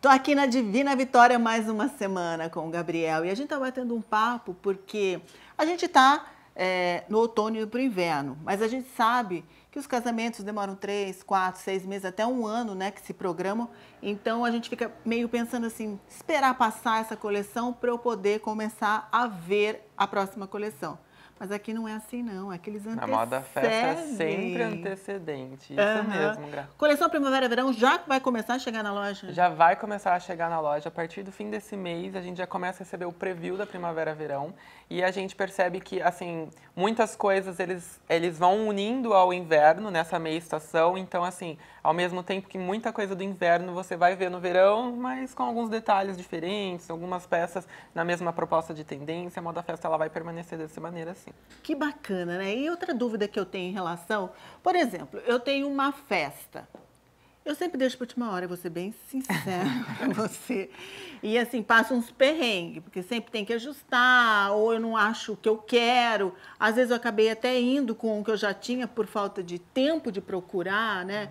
Tô aqui na Divina Vitória mais uma semana com o Gabriel e a gente tá batendo um papo porque a gente tá é, no outono e pro inverno, mas a gente sabe que os casamentos demoram três, quatro, seis meses, até um ano, né, que se programam. Então a gente fica meio pensando assim, esperar passar essa coleção para eu poder começar a ver a próxima coleção. Mas aqui não é assim, não. É aqueles antecedentes. A Na moda festa é sempre antecedente. Isso uhum. mesmo, Gra. Coleção Primavera-Verão já vai começar a chegar na loja? Já vai começar a chegar na loja. A partir do fim desse mês, a gente já começa a receber o preview da Primavera-Verão. E a gente percebe que, assim, muitas coisas eles, eles vão unindo ao inverno, nessa meia estação. Então, assim, ao mesmo tempo que muita coisa do inverno você vai ver no verão, mas com alguns detalhes diferentes, algumas peças na mesma proposta de tendência. A moda festa ela vai permanecer dessa maneira, assim. Assim, que bacana, né? E outra dúvida que eu tenho em relação, por exemplo, eu tenho uma festa. Eu sempre deixo para última hora, vou ser bem sincera com você. E assim, passa uns perrengues, porque sempre tem que ajustar, ou eu não acho o que eu quero. Às vezes eu acabei até indo com o que eu já tinha por falta de tempo de procurar, né?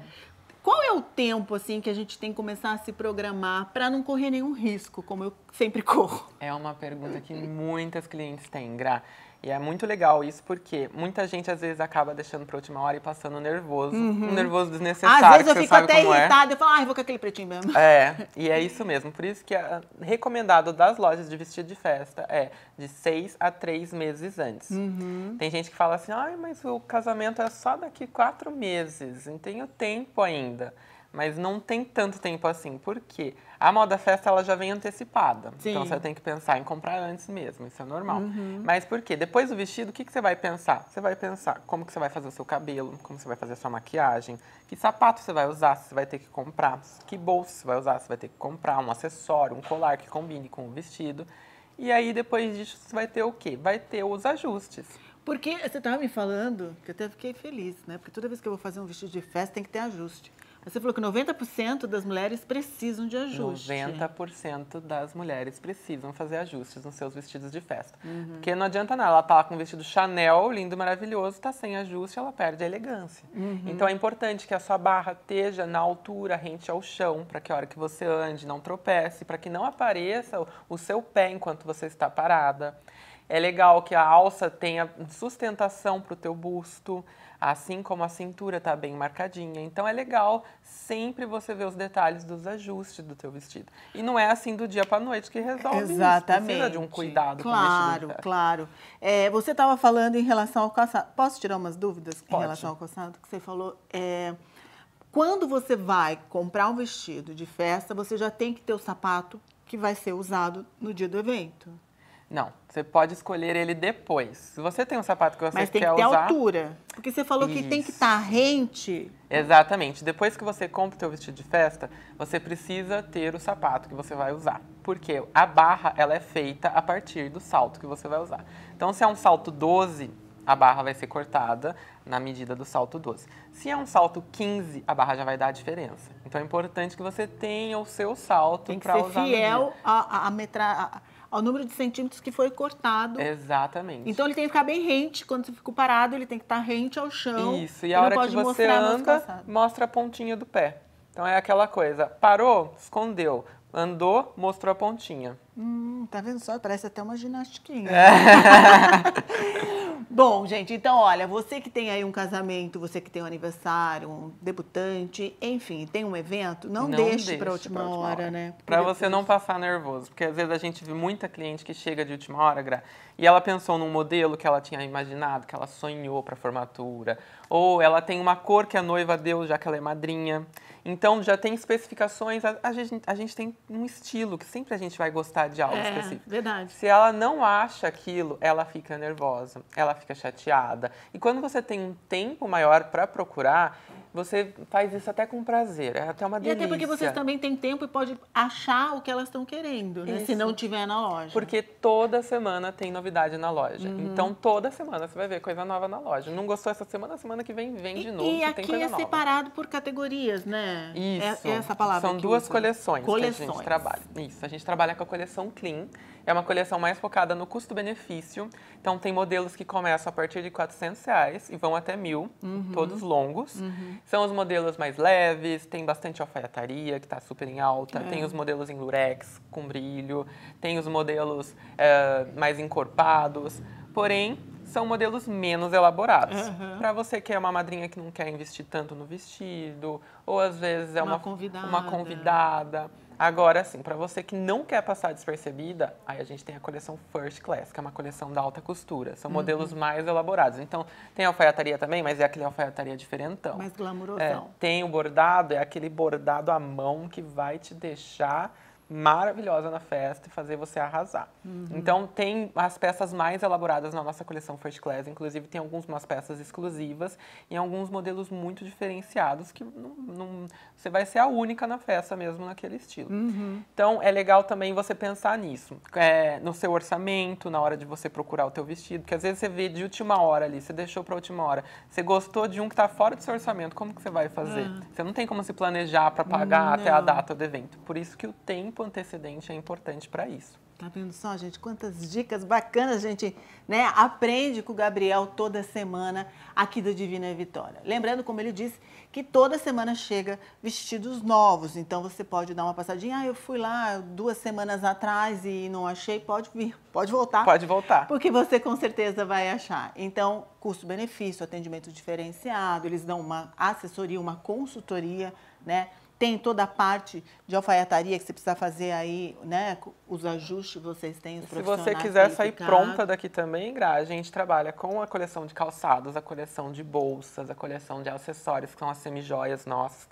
Qual é o tempo assim que a gente tem que começar a se programar para não correr nenhum risco, como eu sempre corro? É uma pergunta que muitas clientes têm, Gra. E é muito legal isso porque muita gente às vezes acaba deixando pra última hora e passando nervoso. Uhum. Um nervoso desnecessário. Às vezes eu fico até é. irritada, é. eu falo, ah, vou com aquele pretinho mesmo. É, e é isso mesmo. Por isso que é recomendado das lojas de vestido de festa é de seis a três meses antes. Uhum. Tem gente que fala assim, ai, mas o casamento é só daqui quatro meses, não tenho tempo ainda mas não tem tanto tempo assim. Por quê? A moda festa ela já vem antecipada. Então, Sim. Então você tem que pensar em comprar antes mesmo, isso é normal. Uhum. Mas por quê? Depois do vestido, o que, que você vai pensar? Você vai pensar como que você vai fazer o seu cabelo, como você vai fazer a sua maquiagem, que sapato você vai usar, se você vai ter que comprar, que bolsa você vai usar, se vai ter que comprar, um acessório, um colar que combine com o vestido. E aí, depois disso, você vai ter o quê? Vai ter os ajustes. Porque você estava me falando, que eu até fiquei feliz, né? Porque toda vez que eu vou fazer um vestido de festa, tem que ter ajuste. Você falou que 90% das mulheres precisam de ajustes. 90% das mulheres precisam fazer ajustes nos seus vestidos de festa. Uhum. Porque não adianta nada, ela tá lá com um vestido Chanel, lindo, maravilhoso, tá sem ajuste, ela perde a elegância. Uhum. Então é importante que a sua barra esteja na altura, rente ao chão, para que a hora que você ande não tropece, para que não apareça o seu pé enquanto você está parada. É legal que a alça tenha sustentação para o teu busto assim como a cintura está bem marcadinha. Então é legal sempre você ver os detalhes dos ajustes do teu vestido. E não é assim do dia para noite que resolve Exatamente. Isso. Precisa de um cuidado claro, com o Claro, é, você estava falando em relação ao calçado. Posso tirar umas dúvidas Pode. em relação ao calçado que você falou? É, quando você vai comprar um vestido de festa, você já tem que ter o sapato que vai ser usado no dia do evento. Não, você pode escolher ele depois. Se você tem um sapato que você quer usar... Mas tem que ter usar, altura. Porque você falou Isso. que tem que estar tá rente. Exatamente. Depois que você compra o seu vestido de festa, você precisa ter o sapato que você vai usar. Porque a barra ela é feita a partir do salto que você vai usar. Então, se é um salto 12, a barra vai ser cortada na medida do salto 12. Se é um salto 15, a barra já vai dar a diferença. Então é importante que você tenha o seu salto para usar. Tem que ser fiel à metragem ao número de centímetros que foi cortado. Exatamente. Então ele tem que ficar bem rente, quando você ficou parado, ele tem que estar rente ao chão. Isso, e a hora que você anda, mostra a pontinha do pé. Então é aquela coisa, parou, escondeu, andou, mostrou a pontinha. Hum, tá vendo só? Parece até uma ginastiquinha. É. Bom, gente, então olha, você que tem aí um casamento, você que tem um aniversário, um debutante, enfim, tem um evento, não, não deixe para última, última hora, hora. né? Para depois... você não passar nervoso, porque às vezes a gente vê muita cliente que chega de última hora, Gra, e ela pensou num modelo que ela tinha imaginado, que ela sonhou para a formatura, ou ela tem uma cor que a noiva deu, já que ela é madrinha. Então já tem especificações, a, a, gente, a gente tem um estilo que sempre a gente vai gostar de algo é, específico. Verdade. Se ela não acha aquilo, ela fica nervosa, ela fica chateada. E quando você tem um tempo maior para procurar, você faz isso até com prazer, é até uma delícia. E até porque vocês também têm tempo e pode achar o que elas estão querendo, né? Se não tiver na loja. Porque toda semana tem novidade na loja. Uhum. Então toda semana você vai ver coisa nova na loja. Não gostou essa semana, semana que vem vem e, de novo. E aqui é nova. separado por categorias, né? Isso. É, é essa palavra. São duas usa. coleções, coleções que a gente trabalha. Isso. A gente trabalha com a coleção Clean. É uma coleção mais focada no custo-benefício. Então tem modelos que começam a partir de 400 reais e vão até mil, uhum. todos longos. Uhum. São os modelos mais leves, tem bastante alfaiataria, que está super em alta, é. tem os modelos em lurex, com brilho, tem os modelos é, mais encorpados, porém são modelos menos elaborados. Uhum. Para você que é uma madrinha que não quer investir tanto no vestido, ou às vezes é uma, uma convidada. Uma convidada Agora, assim, para você que não quer passar despercebida, aí a gente tem a coleção First Class, que é uma coleção da alta costura. São uhum. modelos mais elaborados. Então, tem alfaiataria também, mas é aquele alfaiataria diferentão. Mais glamouroso É, tem o bordado, é aquele bordado à mão que vai te deixar maravilhosa na festa e fazer você arrasar. Uhum. Então tem as peças mais elaboradas na nossa coleção First Class, inclusive tem algumas peças exclusivas e alguns modelos muito diferenciados que não, não, você vai ser a única na festa mesmo naquele estilo. Uhum. Então é legal também você pensar nisso, é, no seu orçamento, na hora de você procurar o teu vestido, porque às vezes você vê de última hora ali, você deixou para última hora, você gostou de um que está fora do seu orçamento, como que você vai fazer? Uhum. Você não tem como se planejar para pagar não. Hum, até a data do evento. Por isso que o tempo tempo antecedente é importante para isso. Tá vendo só, gente? Quantas dicas bacanas a gente né, aprende com o Gabriel toda semana aqui da Divina Vitória. Lembrando, como ele disse, que toda semana chega vestidos novos. Então você pode dar uma passadinha. Ah, eu fui lá duas semanas atrás e não achei. Pode vir, pode voltar. Pode voltar. Porque você com certeza vai achar. Então, custo-benefício, atendimento diferenciado, eles dão uma assessoria, uma consultoria, né? tem toda a parte de alfaiataria que você precisa fazer aí, né? Os ajustes vocês têm, os Se você quiser sair pronta daqui também, Gra, a gente trabalha com a coleção de calçados, a coleção de bolsas, a coleção de acessórios, que são as semijoias nossas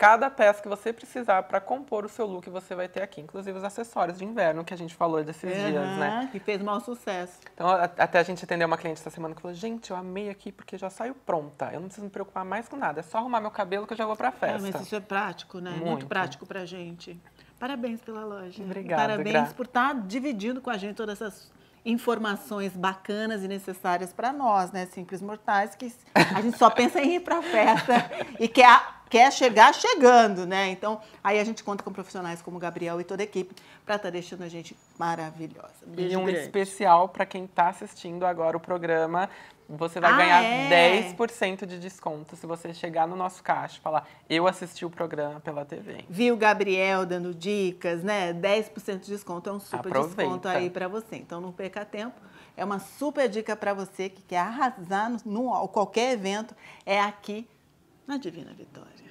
Cada peça que você precisar para compor o seu look, você vai ter aqui. Inclusive os acessórios de inverno que a gente falou desses uhum, dias, né? E fez um mau sucesso. Então, até a gente atendeu uma cliente essa semana que falou: gente, eu amei aqui porque já saiu pronta. Eu não preciso me preocupar mais com nada. É só arrumar meu cabelo que eu já vou a festa. É, mas isso é prático, né? É muito, Muito prático pra gente. Parabéns pela loja. Obrigada. Parabéns Gra. por estar tá dividindo com a gente todas essas informações bacanas e necessárias para nós, né, simples mortais, que a gente só pensa em ir para festa e quer quer chegar chegando, né? Então, aí a gente conta com profissionais como o Gabriel e toda a equipe para estar tá deixando a gente maravilhosa. Beijo e um grande. especial para quem está assistindo agora o programa. Você vai ah, ganhar é? 10% de desconto se você chegar no nosso caixa e falar: Eu assisti o programa pela TV. Viu, Gabriel dando dicas, né? 10% de desconto é um super Aproveita. desconto aí para você. Então não perca tempo. É uma super dica para você que quer arrasar no, no qualquer evento. É aqui na Divina Vitória.